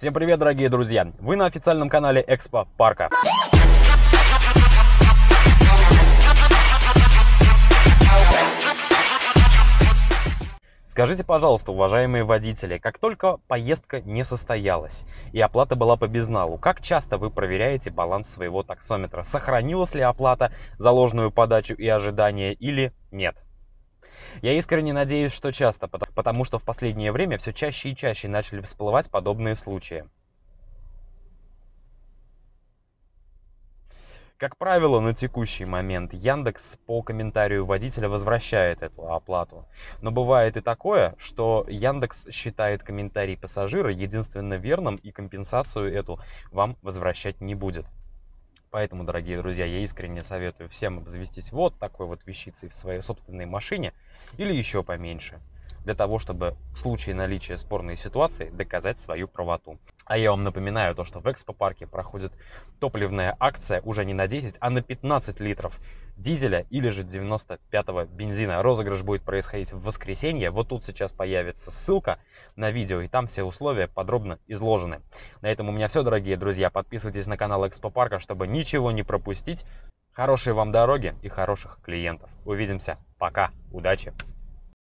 Всем привет, дорогие друзья! Вы на официальном канале Экспо Парка. Скажите, пожалуйста, уважаемые водители, как только поездка не состоялась и оплата была по безналу, как часто вы проверяете баланс своего таксометра? Сохранилась ли оплата, заложенную подачу и ожидание, или нет? Я искренне надеюсь, что часто, потому что в последнее время все чаще и чаще начали всплывать подобные случаи. Как правило, на текущий момент Яндекс по комментарию водителя возвращает эту оплату. Но бывает и такое, что Яндекс считает комментарий пассажира единственно верным и компенсацию эту вам возвращать не будет. Поэтому, дорогие друзья, я искренне советую всем обзавестись вот такой вот вещицей в своей собственной машине или еще поменьше для того, чтобы в случае наличия спорной ситуации доказать свою правоту. А я вам напоминаю то, что в Экспо-парке проходит топливная акция уже не на 10, а на 15 литров дизеля или же 95-го бензина. Розыгрыш будет происходить в воскресенье. Вот тут сейчас появится ссылка на видео, и там все условия подробно изложены. На этом у меня все, дорогие друзья. Подписывайтесь на канал Экспо-парка, чтобы ничего не пропустить. Хорошей вам дороги и хороших клиентов. Увидимся. Пока. Удачи.